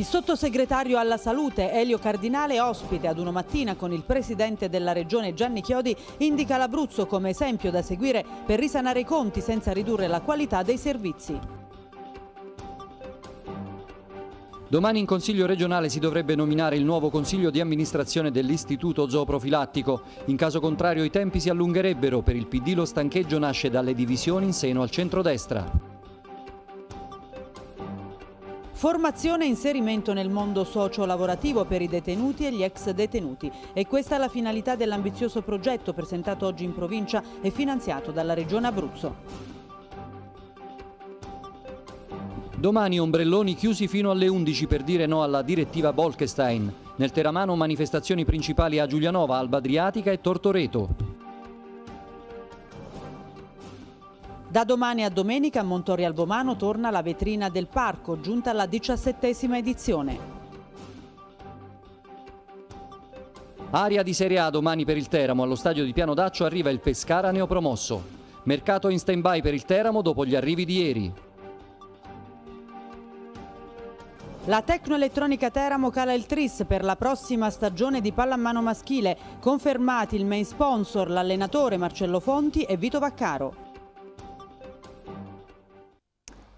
Il sottosegretario alla salute Elio Cardinale, ospite ad una mattina con il presidente della regione Gianni Chiodi, indica l'Abruzzo come esempio da seguire per risanare i conti senza ridurre la qualità dei servizi. Domani in Consiglio regionale si dovrebbe nominare il nuovo Consiglio di amministrazione dell'Istituto Zooprofilattico. In caso contrario i tempi si allungherebbero, per il PD lo stancheggio nasce dalle divisioni in seno al centrodestra. Formazione e inserimento nel mondo socio-lavorativo per i detenuti e gli ex detenuti. E questa è la finalità dell'ambizioso progetto presentato oggi in provincia e finanziato dalla Regione Abruzzo. Domani ombrelloni chiusi fino alle 11 per dire no alla direttiva Bolkestein. Nel Teramano manifestazioni principali a Giulianova, Alba Adriatica e Tortoreto. Da domani a domenica a Montori Albomano torna la vetrina del parco, giunta alla diciassettesima edizione. Aria di Serie A domani per il Teramo, allo stadio di Piano Daccio arriva il Pescara neopromosso. Mercato in stand-by per il Teramo dopo gli arrivi di ieri. La Tecnoelettronica Teramo cala il tris per la prossima stagione di pallamano maschile, confermati il main sponsor, l'allenatore Marcello Fonti e Vito Vaccaro.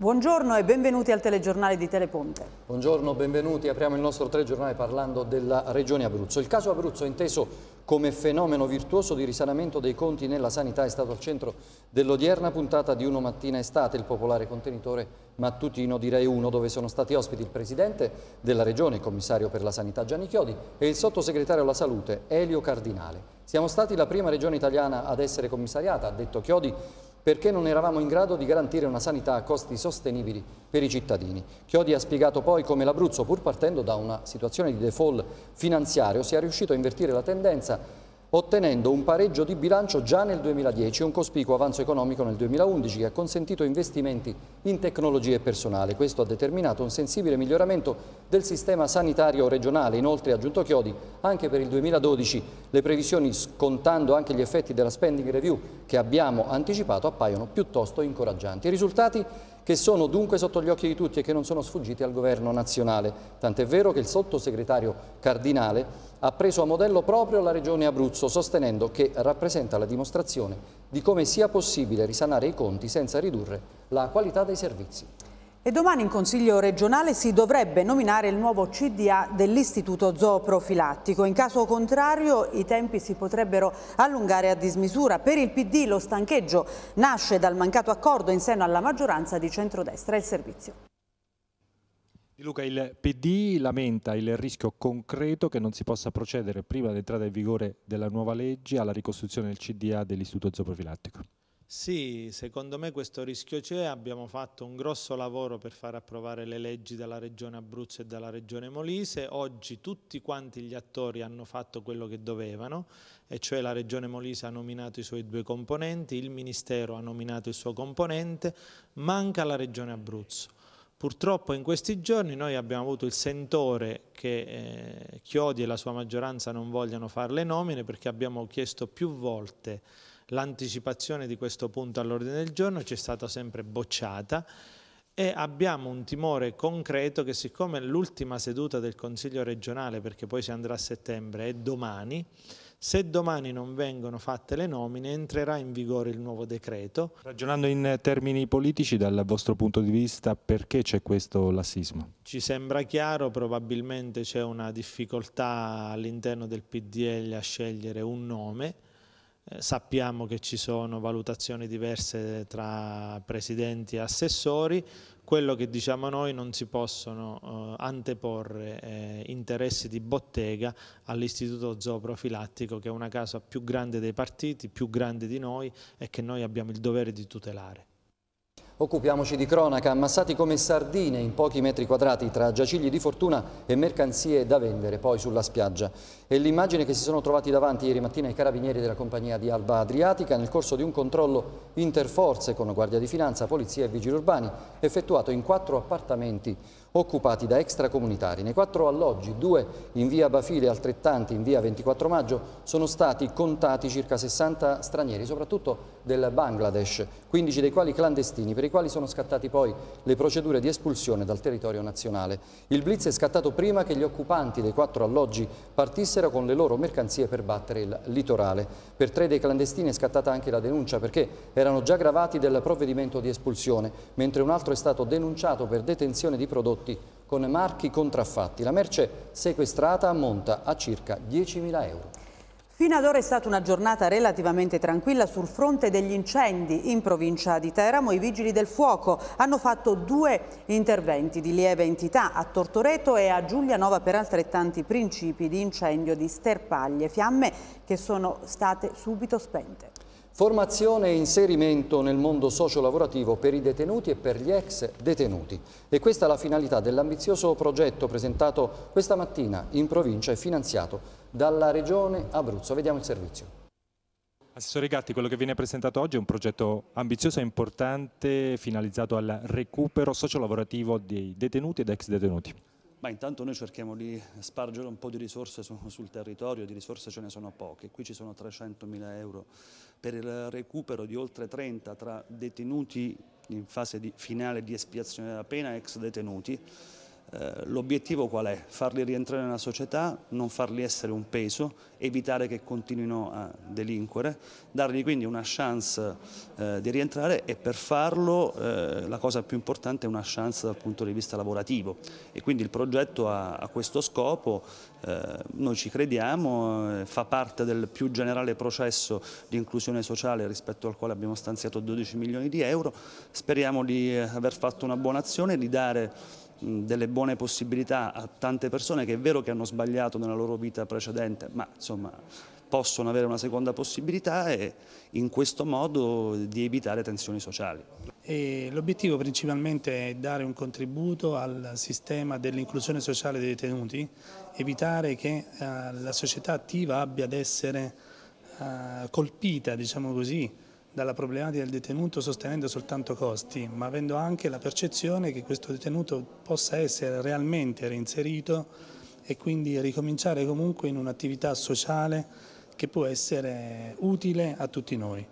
Buongiorno e benvenuti al telegiornale di Teleponte. Buongiorno, benvenuti. Apriamo il nostro telegiornale parlando della Regione Abruzzo. Il caso Abruzzo inteso come fenomeno virtuoso di risanamento dei conti nella sanità è stato al centro dell'odierna puntata di Uno Mattina Estate, il popolare contenitore mattutino di Rai 1, dove sono stati ospiti il Presidente della Regione, il Commissario per la Sanità Gianni Chiodi e il Sottosegretario alla Salute Elio Cardinale. Siamo stati la prima regione italiana ad essere commissariata, ha detto Chiodi, perché non eravamo in grado di garantire una sanità a costi sostenibili per i cittadini. Chiodi ha spiegato poi come l'Abruzzo, pur partendo da una situazione di default finanziario, sia riuscito a invertire la tendenza ottenendo un pareggio di bilancio già nel 2010 e un cospicuo avanzo economico nel 2011 che ha consentito investimenti in tecnologie e personale. Questo ha determinato un sensibile miglioramento del sistema sanitario regionale. Inoltre, aggiunto Chiodi, anche per il 2012 le previsioni, scontando anche gli effetti della spending review che abbiamo anticipato, appaiono piuttosto incoraggianti. I risultati che sono dunque sotto gli occhi di tutti e che non sono sfuggiti al governo nazionale. Tant'è vero che il sottosegretario cardinale ha preso a modello proprio la regione Abruzzo, sostenendo che rappresenta la dimostrazione di come sia possibile risanare i conti senza ridurre la qualità dei servizi. E domani in Consiglio regionale si dovrebbe nominare il nuovo CDA dell'Istituto Zooprofilattico. In caso contrario i tempi si potrebbero allungare a dismisura. Per il PD lo stancheggio nasce dal mancato accordo in seno alla maggioranza di centrodestra. Il servizio. Luca, il PD lamenta il rischio concreto che non si possa procedere prima dell'entrata in vigore della nuova legge alla ricostruzione del CDA dell'Istituto Zooprofilattico. Sì, secondo me questo rischio c'è, abbiamo fatto un grosso lavoro per far approvare le leggi dalla Regione Abruzzo e dalla Regione Molise, oggi tutti quanti gli attori hanno fatto quello che dovevano, e cioè la Regione Molise ha nominato i suoi due componenti, il Ministero ha nominato il suo componente, manca la Regione Abruzzo. Purtroppo in questi giorni noi abbiamo avuto il sentore che eh, Chiodi e la sua maggioranza non vogliano fare le nomine perché abbiamo chiesto più volte l'anticipazione di questo punto all'ordine del giorno ci è stata sempre bocciata e abbiamo un timore concreto che siccome l'ultima seduta del Consiglio regionale, perché poi si andrà a settembre, è domani, se domani non vengono fatte le nomine entrerà in vigore il nuovo decreto. Ragionando in termini politici dal vostro punto di vista perché c'è questo lassismo? Ci sembra chiaro, probabilmente c'è una difficoltà all'interno del PDL a scegliere un nome eh, sappiamo che ci sono valutazioni diverse tra presidenti e assessori, quello che diciamo noi non si possono eh, anteporre eh, interessi di bottega all'istituto zooprofilattico che è una casa più grande dei partiti, più grande di noi e che noi abbiamo il dovere di tutelare. Occupiamoci di cronaca, ammassati come sardine in pochi metri quadrati tra giacigli di fortuna e mercanzie da vendere poi sulla spiaggia. È l'immagine che si sono trovati davanti ieri mattina i carabinieri della compagnia di Alba Adriatica nel corso di un controllo interforze con Guardia di Finanza, Polizia e Vigili Urbani effettuato in quattro appartamenti occupati da extracomunitari. Nei quattro alloggi, due in via Bafile e altrettanti in via 24 maggio, sono stati contati circa 60 stranieri, soprattutto del Bangladesh, 15 dei quali clandestini, per i quali sono scattate poi le procedure di espulsione dal territorio nazionale. Il blitz è scattato prima che gli occupanti dei quattro alloggi partissero con le loro mercanzie per battere il litorale. Per tre dei clandestini è scattata anche la denuncia perché erano già gravati del provvedimento di espulsione, mentre un altro è stato denunciato per detenzione di prodotti prodotti con marchi contraffatti. La merce sequestrata ammonta a circa 10.000 euro. Fino ad ora è stata una giornata relativamente tranquilla sul fronte degli incendi in provincia di Teramo. I vigili del fuoco hanno fatto due interventi di lieve entità a Tortoreto e a Giulianova per altrettanti principi di incendio di sterpaglie, fiamme che sono state subito spente. Formazione e inserimento nel mondo socio-lavorativo per i detenuti e per gli ex detenuti. E questa è la finalità dell'ambizioso progetto presentato questa mattina in provincia e finanziato dalla Regione Abruzzo. Vediamo il servizio. Assessore Gatti, quello che viene presentato oggi è un progetto ambizioso e importante finalizzato al recupero sociolavorativo dei detenuti ed ex detenuti. Ma intanto noi cerchiamo di spargere un po' di risorse su, sul territorio, di risorse ce ne sono poche, qui ci sono 300.000 euro per il recupero di oltre 30 tra detenuti in fase di, finale di espiazione della pena, ex detenuti, eh, l'obiettivo qual è? Farli rientrare nella società, non farli essere un peso, evitare che continuino a delinquere, dargli quindi una chance eh, di rientrare e per farlo eh, la cosa più importante è una chance dal punto di vista lavorativo e quindi il progetto ha, ha questo scopo, eh, noi ci crediamo, eh, fa parte del più generale processo di inclusione sociale rispetto al quale abbiamo stanziato 12 milioni di euro, speriamo di aver fatto una buona azione, di dare delle buone possibilità a tante persone che è vero che hanno sbagliato nella loro vita precedente, ma insomma possono avere una seconda possibilità e in questo modo di evitare tensioni sociali. L'obiettivo principalmente è dare un contributo al sistema dell'inclusione sociale dei detenuti, evitare che eh, la società attiva abbia ad essere eh, colpita, diciamo così, dalla problematica del detenuto sostenendo soltanto costi, ma avendo anche la percezione che questo detenuto possa essere realmente reinserito e quindi ricominciare comunque in un'attività sociale che può essere utile a tutti noi.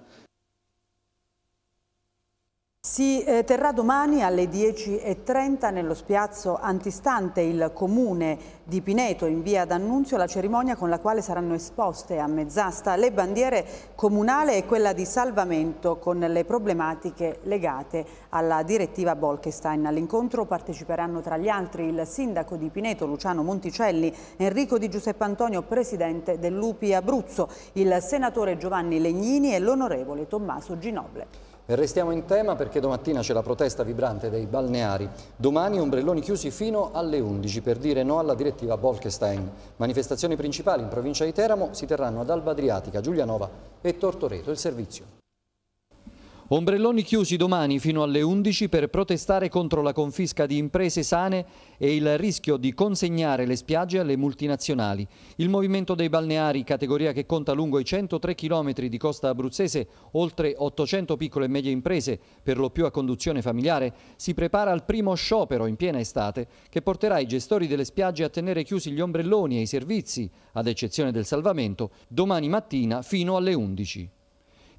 Si eh, terrà domani alle 10.30 nello spiazzo antistante il comune di Pineto in via d'Annunzio la cerimonia con la quale saranno esposte a mezz'asta le bandiere comunale e quella di salvamento con le problematiche legate alla direttiva Bolkestein. All'incontro parteciperanno tra gli altri il sindaco di Pineto Luciano Monticelli, Enrico Di Giuseppe Antonio presidente dell'UPI Abruzzo, il senatore Giovanni Legnini e l'onorevole Tommaso Ginoble. Restiamo in tema perché domattina c'è la protesta vibrante dei balneari. Domani ombrelloni chiusi fino alle 11 per dire no alla direttiva Bolkestein. Manifestazioni principali in provincia di Teramo si terranno ad Alba Adriatica, Giulianova e Tortoreto. Il servizio. Ombrelloni chiusi domani fino alle 11 per protestare contro la confisca di imprese sane e il rischio di consegnare le spiagge alle multinazionali. Il movimento dei balneari, categoria che conta lungo i 103 km di costa abruzzese, oltre 800 piccole e medie imprese, per lo più a conduzione familiare, si prepara al primo sciopero in piena estate che porterà i gestori delle spiagge a tenere chiusi gli ombrelloni e i servizi, ad eccezione del salvamento, domani mattina fino alle 11.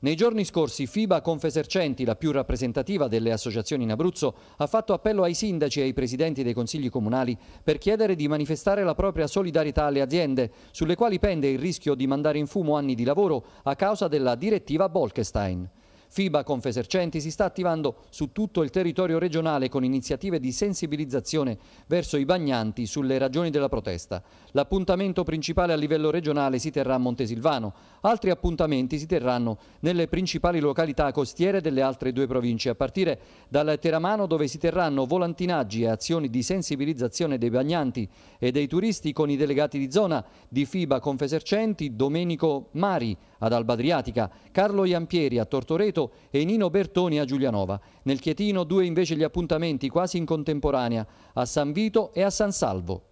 Nei giorni scorsi FIBA Confesercenti, la più rappresentativa delle associazioni in Abruzzo, ha fatto appello ai sindaci e ai presidenti dei consigli comunali per chiedere di manifestare la propria solidarietà alle aziende, sulle quali pende il rischio di mandare in fumo anni di lavoro a causa della direttiva Bolkestein. FIBA Confesercenti si sta attivando su tutto il territorio regionale con iniziative di sensibilizzazione verso i bagnanti sulle ragioni della protesta. L'appuntamento principale a livello regionale si terrà a Montesilvano, altri appuntamenti si terranno nelle principali località costiere delle altre due province, a partire dal Teramano dove si terranno volantinaggi e azioni di sensibilizzazione dei bagnanti e dei turisti con i delegati di zona di FIBA Confesercenti, Domenico Mari, ad Alba Adriatica, Carlo Iampieri a Tortoreto e Nino Bertoni a Giulianova. Nel Chietino due invece gli appuntamenti quasi in contemporanea a San Vito e a San Salvo.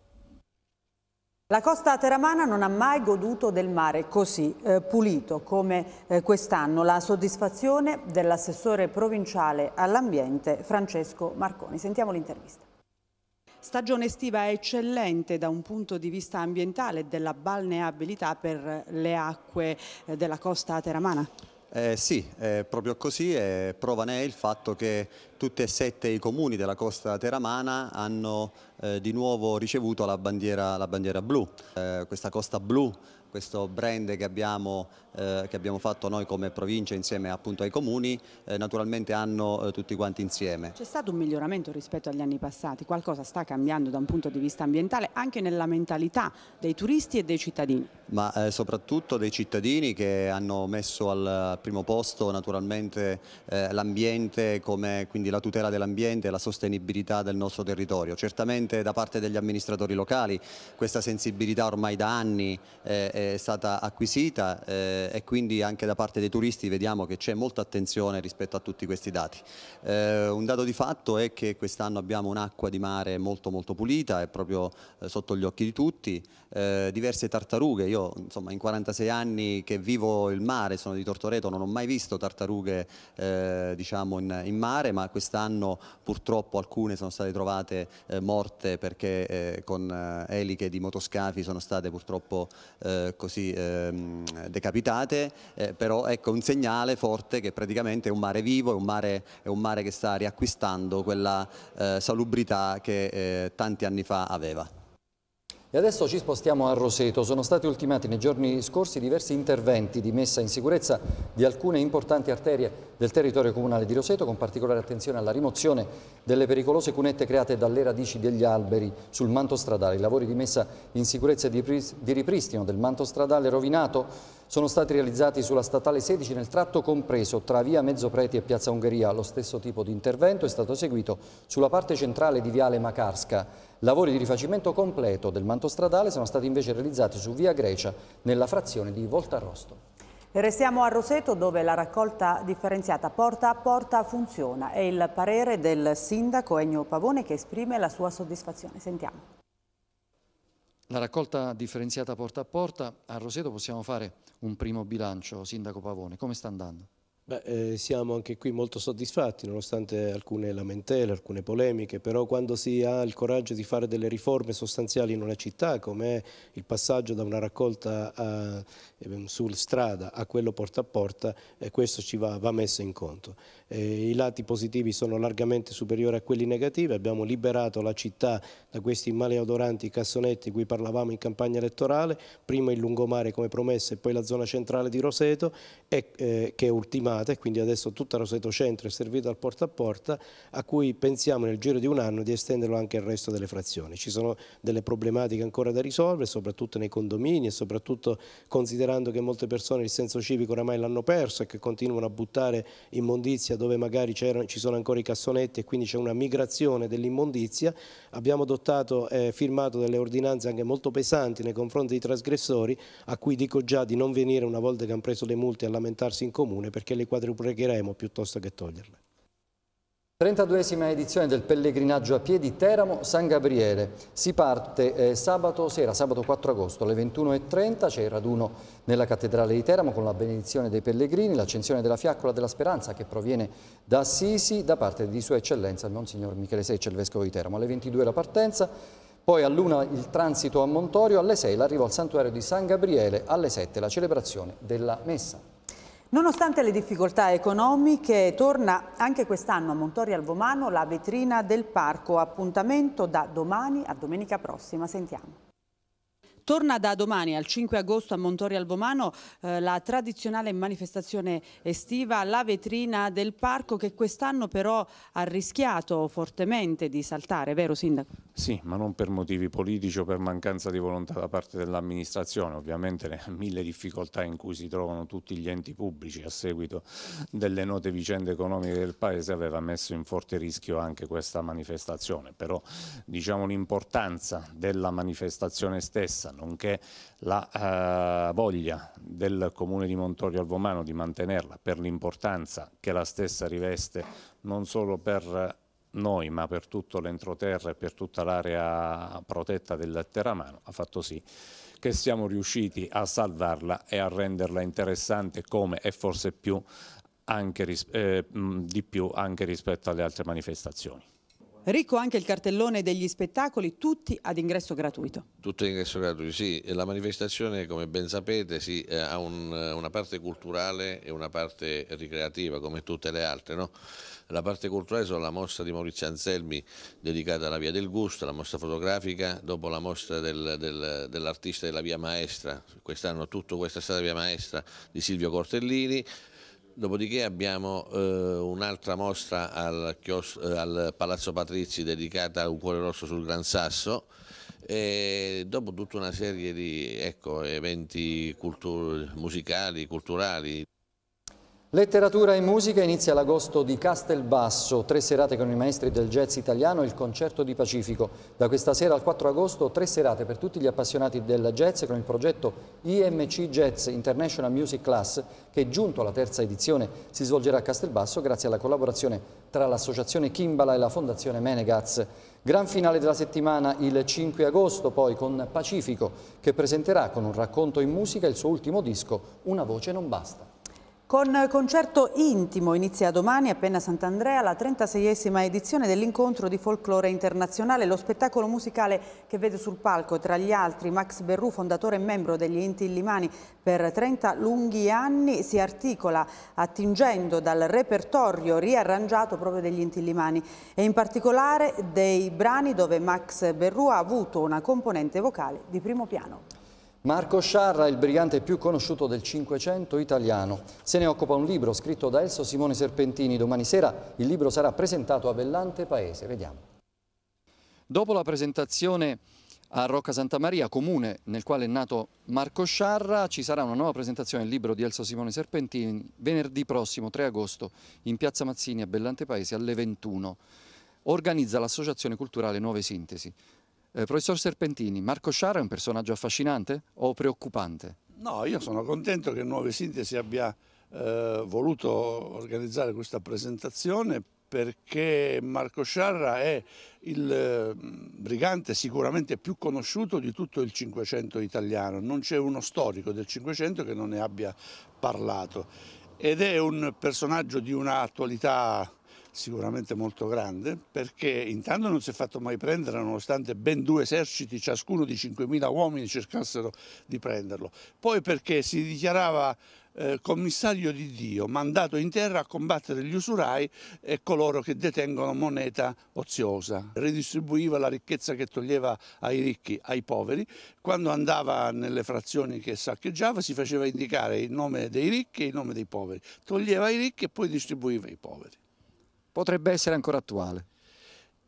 La costa teramana non ha mai goduto del mare così eh, pulito come eh, quest'anno. La soddisfazione dell'assessore provinciale all'ambiente Francesco Marconi. Sentiamo l'intervista. Stagione estiva eccellente da un punto di vista ambientale e della balneabilità per le acque eh, della costa teramana. Eh, sì, è proprio così e eh, prova ne è il fatto che tutti e sette i comuni della costa teramana hanno eh, di nuovo ricevuto la bandiera, la bandiera blu. Eh, questa costa blu, questo brand che abbiamo, eh, che abbiamo, fatto noi come provincia insieme appunto ai comuni, eh, naturalmente hanno eh, tutti quanti insieme. C'è stato un miglioramento rispetto agli anni passati, qualcosa sta cambiando da un punto di vista ambientale anche nella mentalità dei turisti e dei cittadini? Ma eh, soprattutto dei cittadini che hanno messo al primo posto naturalmente l'ambiente come quindi quindi la tutela dell'ambiente e la sostenibilità del nostro territorio. Certamente da parte degli amministratori locali questa sensibilità ormai da anni eh, è stata acquisita eh, e quindi anche da parte dei turisti vediamo che c'è molta attenzione rispetto a tutti questi dati. Eh, un dato di fatto è che quest'anno abbiamo un'acqua di mare molto molto pulita, è proprio eh, sotto gli occhi di tutti, eh, diverse tartarughe, io insomma in 46 anni che vivo il mare, sono di Tortoreto, non ho mai visto tartarughe eh, diciamo in, in mare, ma questo quest'anno purtroppo alcune sono state trovate eh, morte perché eh, con eh, eliche di motoscafi sono state purtroppo eh, così ehm, decapitate, eh, però ecco un segnale forte che praticamente è un mare vivo, è un mare, è un mare che sta riacquistando quella salubrità che tanti anni fa aveva. E adesso ci spostiamo a Roseto. Sono stati ultimati nei giorni scorsi diversi interventi di messa in sicurezza di alcune importanti arterie del territorio comunale di Roseto, con particolare attenzione alla rimozione delle pericolose cunette create dalle radici degli alberi sul manto stradale. I lavori di messa in sicurezza e di ripristino del manto stradale rovinato sono stati realizzati sulla statale 16 nel tratto compreso tra via Mezzopreti e piazza Ungheria. Lo stesso tipo di intervento è stato seguito sulla parte centrale di viale Macarska. Lavori di rifacimento completo del manto stradale sono stati invece realizzati su via Grecia nella frazione di Voltarosto. Restiamo a Roseto dove la raccolta differenziata porta a porta funziona. È il parere del sindaco Ennio Pavone che esprime la sua soddisfazione. Sentiamo. La raccolta differenziata porta a porta, a Roseto possiamo fare un primo bilancio, Sindaco Pavone, come sta andando? Beh, eh, siamo anche qui molto soddisfatti, nonostante alcune lamentele, alcune polemiche, però quando si ha il coraggio di fare delle riforme sostanziali in una città, come il passaggio da una raccolta a, eh, sul strada a quello porta a porta, eh, questo ci va, va messo in conto eh, i lati positivi sono largamente superiori a quelli negativi, abbiamo liberato la città da questi maleodoranti cassonetti di cui parlavamo in campagna elettorale, prima il lungomare come promesso e poi la zona centrale di Roseto e, eh, che è ultimata e quindi adesso tutta Roseto Centro è servita al porta a porta a cui pensiamo nel giro di un anno di estenderlo anche al resto delle frazioni. Ci sono delle problematiche ancora da risolvere, soprattutto nei condomini e soprattutto considerando che molte persone il senso civico oramai l'hanno perso e che continuano a buttare immondizia dove magari ci sono ancora i cassonetti e quindi c'è una migrazione dell'immondizia, abbiamo adottato e eh, firmato delle ordinanze anche molto pesanti nei confronti dei trasgressori a cui dico già di non venire una volta che hanno preso le multe a lamentarsi in comune perché le quadrupregheremo piuttosto che toglierle. 32esima edizione del pellegrinaggio a piedi Teramo-San Gabriele. Si parte eh, sabato sera, sabato 4 agosto alle 21.30, c'è il raduno nella cattedrale di Teramo con la benedizione dei pellegrini, l'accensione della fiaccola della speranza che proviene da Assisi da parte di Sua Eccellenza il Monsignor Michele Secce, il Vescovo di Teramo. Alle 22 la partenza, poi all'una il transito a Montorio, alle 6 l'arrivo al santuario di San Gabriele, alle 7 la celebrazione della messa. Nonostante le difficoltà economiche, torna anche quest'anno a Montori Alvomano la vetrina del parco, appuntamento da domani a domenica prossima. Sentiamo. Torna da domani al 5 agosto a Montori Albomano eh, la tradizionale manifestazione estiva, la vetrina del parco che quest'anno però ha rischiato fortemente di saltare, vero Sindaco? Sì, ma non per motivi politici o per mancanza di volontà da parte dell'amministrazione, ovviamente le mille difficoltà in cui si trovano tutti gli enti pubblici a seguito delle note vicende economiche del Paese aveva messo in forte rischio anche questa manifestazione, però diciamo l'importanza della manifestazione stessa nonché la eh, voglia del Comune di Montorio Alvomano di mantenerla per l'importanza che la stessa riveste non solo per noi ma per tutto l'entroterra e per tutta l'area protetta del Terramano ha fatto sì che siamo riusciti a salvarla e a renderla interessante come e forse più anche, eh, di più anche rispetto alle altre manifestazioni. Ricco anche il cartellone degli spettacoli, tutti ad ingresso gratuito. Tutto ad ingresso gratuito, sì. La manifestazione, come ben sapete, sì, eh, ha un, una parte culturale e una parte ricreativa, come tutte le altre. No? La parte culturale sono la mostra di Maurizio Anselmi dedicata alla Via del Gusto, la mostra fotografica, dopo la mostra del, del, dell'artista della Via Maestra, quest'anno tutto questa strada Via Maestra di Silvio Cortellini, Dopodiché abbiamo eh, un'altra mostra al, chios, eh, al, Palazzo Patrizi dedicata a Un cuore rosso sul Gran Sasso e dopo tutta una serie di ecco, eventi cultur musicali, culturali. Letteratura e musica inizia l'agosto di Castelbasso, tre serate con i maestri del jazz italiano e il concerto di Pacifico. Da questa sera al 4 agosto tre serate per tutti gli appassionati del jazz con il progetto IMC Jazz International Music Class che giunto alla terza edizione si svolgerà a Castelbasso grazie alla collaborazione tra l'associazione Kimbala e la fondazione Menegaz. Gran finale della settimana il 5 agosto poi con Pacifico che presenterà con un racconto in musica il suo ultimo disco Una voce non basta. Con concerto intimo inizia domani appena Sant'Andrea la 36esima edizione dell'incontro di folklore internazionale, lo spettacolo musicale che vede sul palco tra gli altri Max Berru, fondatore e membro degli Inti Limani per 30 lunghi anni, si articola attingendo dal repertorio riarrangiato proprio degli Inti Limani e in particolare dei brani dove Max Berru ha avuto una componente vocale di primo piano. Marco Sciarra è il brigante più conosciuto del Cinquecento italiano. Se ne occupa un libro scritto da Elso Simone Serpentini. Domani sera il libro sarà presentato a Bellante Paese. Vediamo. Dopo la presentazione a Rocca Santa Maria, comune nel quale è nato Marco Sciarra, ci sarà una nuova presentazione del libro di Elso Simone Serpentini venerdì prossimo 3 agosto in Piazza Mazzini a Bellante Paese alle 21. Organizza l'Associazione Culturale Nuove Sintesi. Eh, professor Serpentini, Marco Sciara è un personaggio affascinante o preoccupante? No, io sono contento che Nuove Sintesi abbia eh, voluto organizzare questa presentazione perché Marco Sciarra è il eh, brigante sicuramente più conosciuto di tutto il Cinquecento italiano, non c'è uno storico del Cinquecento che non ne abbia parlato ed è un personaggio di una attualità sicuramente molto grande, perché intanto non si è fatto mai prendere nonostante ben due eserciti, ciascuno di 5.000 uomini, cercassero di prenderlo. Poi perché si dichiarava eh, commissario di Dio, mandato in terra a combattere gli usurai e coloro che detengono moneta oziosa. Redistribuiva la ricchezza che toglieva ai ricchi, ai poveri. Quando andava nelle frazioni che saccheggiava si faceva indicare il nome dei ricchi e il nome dei poveri. Toglieva ai ricchi e poi distribuiva ai poveri potrebbe essere ancora attuale.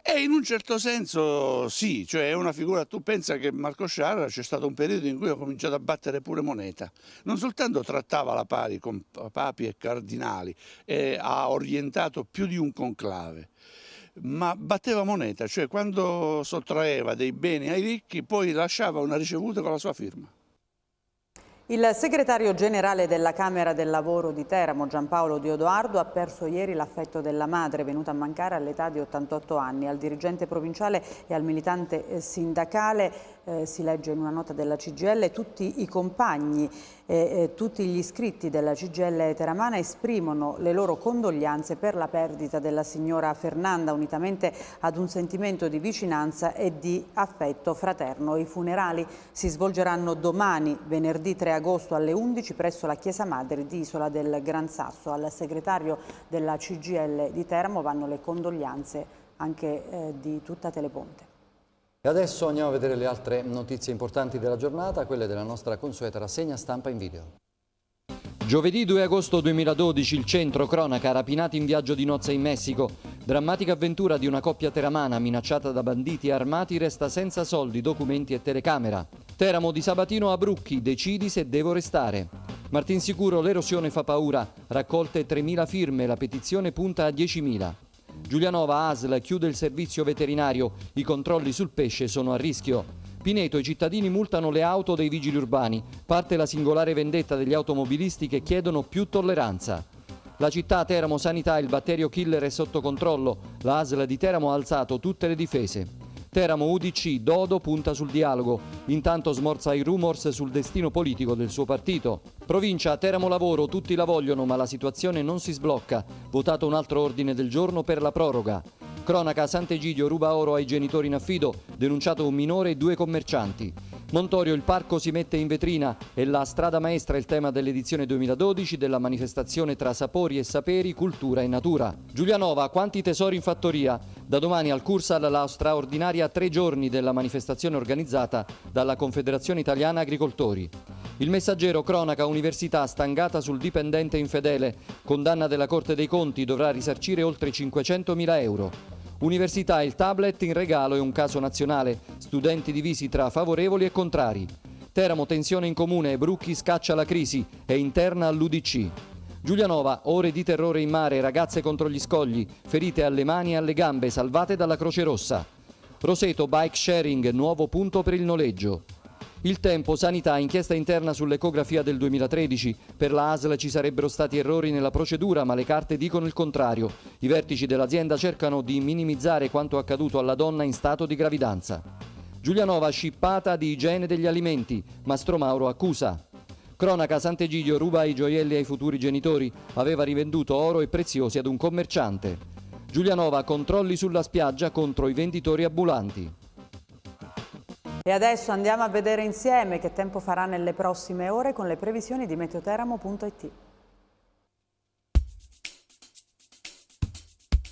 E in un certo senso sì, cioè è una figura, tu pensa che Marco Sciarra c'è stato un periodo in cui ha cominciato a battere pure moneta, non soltanto trattava la pari con papi e cardinali e ha orientato più di un conclave, ma batteva moneta, cioè quando sottraeva dei beni ai ricchi poi lasciava una ricevuta con la sua firma. Il segretario generale della Camera del Lavoro di Teramo, Giampaolo Diodoardo, ha perso ieri l'affetto della madre, venuta a mancare all'età di 88 anni. Al dirigente provinciale e al militante eh, sindacale eh, si legge in una nota della CGL, tutti i compagni e eh, eh, tutti gli iscritti della CGL Teramana esprimono le loro condoglianze per la perdita della signora Fernanda, unitamente ad un sentimento di vicinanza e di affetto fraterno. I funerali si svolgeranno domani, venerdì 3 agosto alle 11 presso la Chiesa Madre di Isola del Gran Sasso. Al segretario della CGL di Teramo vanno le condoglianze anche eh, di tutta Teleponte. E adesso andiamo a vedere le altre notizie importanti della giornata, quelle della nostra consueta rassegna stampa in video. Giovedì 2 agosto 2012 il centro cronaca rapinati in viaggio di nozze in Messico. Drammatica avventura di una coppia teramana minacciata da banditi armati resta senza soldi, documenti e telecamera. Teramo di Sabatino a Brucchi, decidi se devo restare. Martin Sicuro, l'erosione fa paura, raccolte 3.000 firme, la petizione punta a 10.000. Giulianova ASL chiude il servizio veterinario, i controlli sul pesce sono a rischio. Pineto i cittadini multano le auto dei vigili urbani, parte la singolare vendetta degli automobilisti che chiedono più tolleranza. La città Teramo Sanità il batterio killer è sotto controllo, la ASL di Teramo ha alzato tutte le difese. Teramo UDC, Dodo punta sul dialogo, intanto smorza i rumors sul destino politico del suo partito. Provincia, Teramo Lavoro, tutti la vogliono ma la situazione non si sblocca, votato un altro ordine del giorno per la proroga. Cronaca, Sant'Egidio ruba oro ai genitori in affido, denunciato un minore e due commercianti. Montorio il parco si mette in vetrina e la strada maestra è il tema dell'edizione 2012 della manifestazione tra sapori e saperi, cultura e natura. Giulianova, quanti tesori in fattoria? Da domani al Cursal la straordinaria tre giorni della manifestazione organizzata dalla Confederazione Italiana Agricoltori. Il messaggero cronaca università stangata sul dipendente infedele, condanna della Corte dei Conti dovrà risarcire oltre 500.000 euro. Università il tablet in regalo è un caso nazionale, studenti divisi tra favorevoli e contrari. Teramo tensione in comune, Brucchi scaccia la crisi, è interna all'UDC. Giulianova, ore di terrore in mare, ragazze contro gli scogli, ferite alle mani e alle gambe, salvate dalla Croce Rossa. Roseto, bike sharing, nuovo punto per il noleggio. Il tempo, sanità, inchiesta interna sull'ecografia del 2013. Per la ASL ci sarebbero stati errori nella procedura, ma le carte dicono il contrario. I vertici dell'azienda cercano di minimizzare quanto accaduto alla donna in stato di gravidanza. Giulianova scippata di igiene degli alimenti, Mastro Mauro accusa. Cronaca Sant'Egidio ruba i gioielli ai futuri genitori, aveva rivenduto oro e preziosi ad un commerciante. Giulianova controlli sulla spiaggia contro i venditori ambulanti. E adesso andiamo a vedere insieme che tempo farà nelle prossime ore con le previsioni di meteoteramo.it.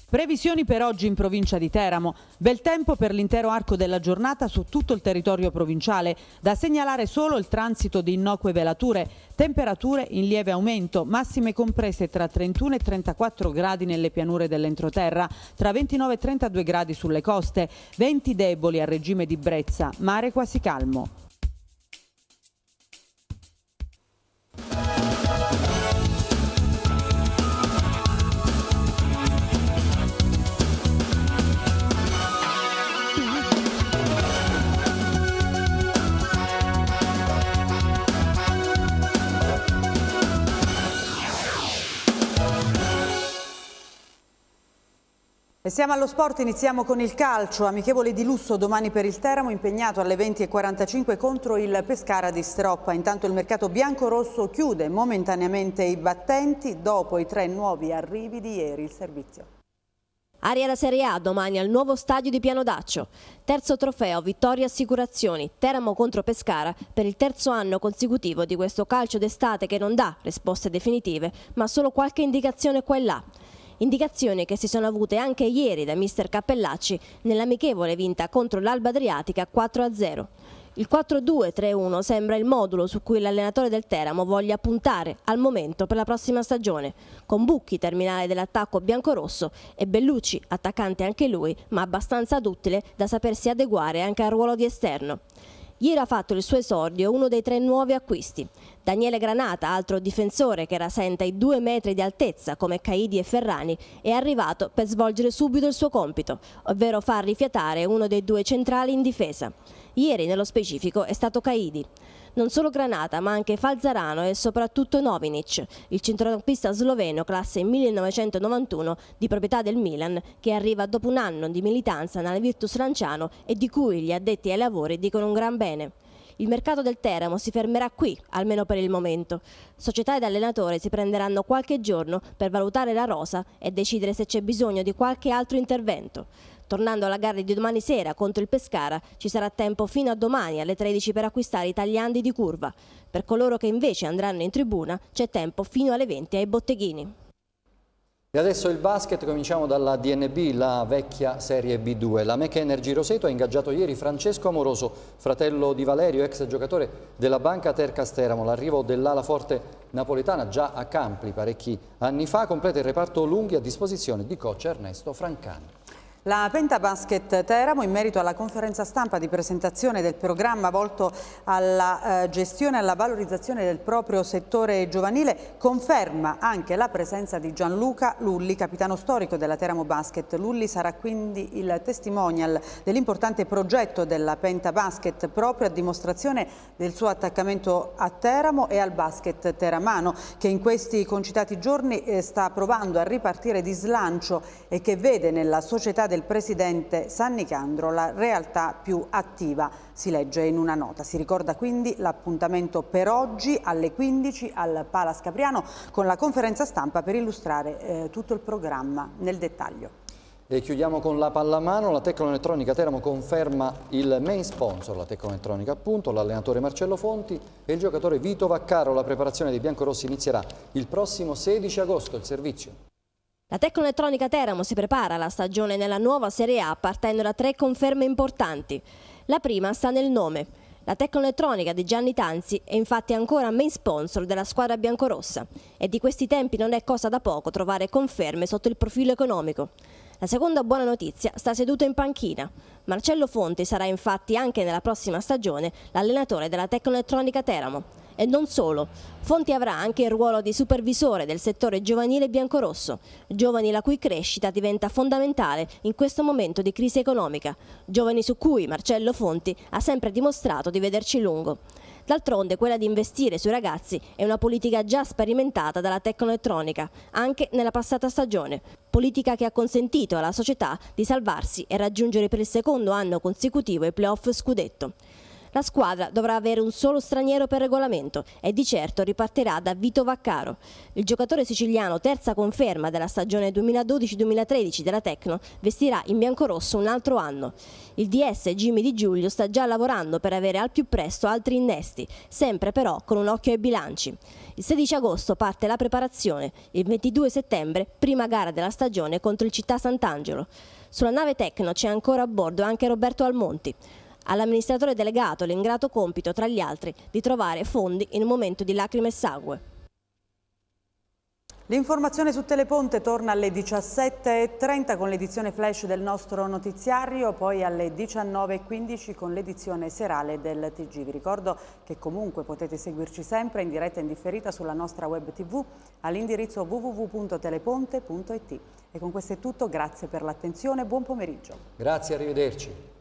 Previsioni per oggi in provincia di Teramo. Bel tempo per l'intero arco della giornata su tutto il territorio provinciale. Da segnalare solo il transito di innocue velature. Temperature in lieve aumento, massime comprese tra 31 e 34 gradi nelle pianure dell'entroterra, tra 29 e 32 gradi sulle coste, venti deboli a regime di brezza, mare quasi calmo. E siamo allo sport, iniziamo con il calcio, amichevole di lusso domani per il Teramo impegnato alle 20.45 contro il Pescara di Stroppa. Intanto il mercato bianco-rosso chiude momentaneamente i battenti dopo i tre nuovi arrivi di ieri il servizio. Aria da Serie A domani al nuovo stadio di Piano Daccio. Terzo trofeo, vittoria assicurazioni, Teramo contro Pescara per il terzo anno consecutivo di questo calcio d'estate che non dà risposte definitive ma solo qualche indicazione qua e là indicazioni che si sono avute anche ieri da mister Cappellacci nell'amichevole vinta contro l'Alba Adriatica 4-0. Il 4-2-3-1 sembra il modulo su cui l'allenatore del Teramo voglia puntare al momento per la prossima stagione, con Bucchi terminale dell'attacco biancorosso e Bellucci, attaccante anche lui, ma abbastanza duttile da sapersi adeguare anche al ruolo di esterno. Ieri ha fatto il suo esordio uno dei tre nuovi acquisti. Daniele Granata, altro difensore che rasenta i due metri di altezza come Caidi e Ferrani, è arrivato per svolgere subito il suo compito, ovvero far rifiatare uno dei due centrali in difesa. Ieri nello specifico è stato Caidi non solo Granata ma anche Falzarano e soprattutto Novinic, il centrocampista sloveno classe 1991 di proprietà del Milan che arriva dopo un anno di militanza nella Virtus Lanciano e di cui gli addetti ai lavori dicono un gran bene. Il mercato del Teramo si fermerà qui, almeno per il momento. Società ed allenatore si prenderanno qualche giorno per valutare la rosa e decidere se c'è bisogno di qualche altro intervento. Tornando alla gara di domani sera contro il Pescara, ci sarà tempo fino a domani alle 13 per acquistare i tagliandi di curva. Per coloro che invece andranno in tribuna c'è tempo fino alle 20 ai botteghini. E adesso il basket, cominciamo dalla DNB, la vecchia Serie B2. La Mech Energy Roseto ha ingaggiato ieri Francesco Amoroso, fratello di Valerio, ex giocatore della Banca Tercasteramo. L'arrivo dell'ala forte napoletana già a Campli parecchi anni fa completa il reparto lunghi a disposizione di coach Ernesto Francani. La Pentabasket Teramo in merito alla conferenza stampa di presentazione del programma volto alla eh, gestione e alla valorizzazione del proprio settore giovanile conferma anche la presenza di Gianluca Lulli, capitano storico della Teramo Basket. Lulli sarà quindi il testimonial dell'importante progetto della Pentabasket proprio a dimostrazione del suo attaccamento a Teramo e al basket teramano che in questi concitati giorni eh, sta provando a ripartire di slancio e che vede nella società del del presidente Sannicandro la realtà più attiva, si legge in una nota. Si ricorda quindi l'appuntamento per oggi alle 15 al Palas Capriano con la conferenza stampa per illustrare eh, tutto il programma nel dettaglio. E chiudiamo con la pallamano, la Tecnoelettronica Teramo conferma il main sponsor, la Tecnoelettronica appunto, l'allenatore Marcello Fonti e il giocatore Vito Vaccaro. La preparazione dei biancorossi inizierà il prossimo 16 agosto, il servizio. La Tecnoelettronica Teramo si prepara alla stagione nella nuova Serie A partendo da tre conferme importanti. La prima sta nel nome. La Tecnoelettronica di Gianni Tanzi è infatti ancora main sponsor della squadra biancorossa e di questi tempi non è cosa da poco trovare conferme sotto il profilo economico. La seconda buona notizia sta seduto in panchina. Marcello Fonti sarà infatti anche nella prossima stagione l'allenatore della Tecnoelettronica Teramo. E non solo. Fonti avrà anche il ruolo di supervisore del settore giovanile biancorosso, giovani la cui crescita diventa fondamentale in questo momento di crisi economica, giovani su cui Marcello Fonti ha sempre dimostrato di vederci lungo. D'altronde quella di investire sui ragazzi è una politica già sperimentata dalla tecnoelettronica, anche nella passata stagione, politica che ha consentito alla società di salvarsi e raggiungere per il secondo anno consecutivo i playoff scudetto. La squadra dovrà avere un solo straniero per regolamento e di certo ripartirà da Vito Vaccaro. Il giocatore siciliano, terza conferma della stagione 2012-2013 della Tecno, vestirà in biancorosso un altro anno. Il DS Jimmy Di Giulio sta già lavorando per avere al più presto altri innesti, sempre però con un occhio ai bilanci. Il 16 agosto parte la preparazione, il 22 settembre prima gara della stagione contro il Città Sant'Angelo. Sulla nave Tecno c'è ancora a bordo anche Roberto Almonti all'amministratore delegato l'ingrato compito, tra gli altri, di trovare fondi in un momento di lacrime e sangue. L'informazione su Teleponte torna alle 17.30 con l'edizione flash del nostro notiziario, poi alle 19.15 con l'edizione serale del TG. Vi ricordo che comunque potete seguirci sempre in diretta e indifferita sulla nostra web tv all'indirizzo www.teleponte.it. E con questo è tutto, grazie per l'attenzione, buon pomeriggio. Grazie, arrivederci.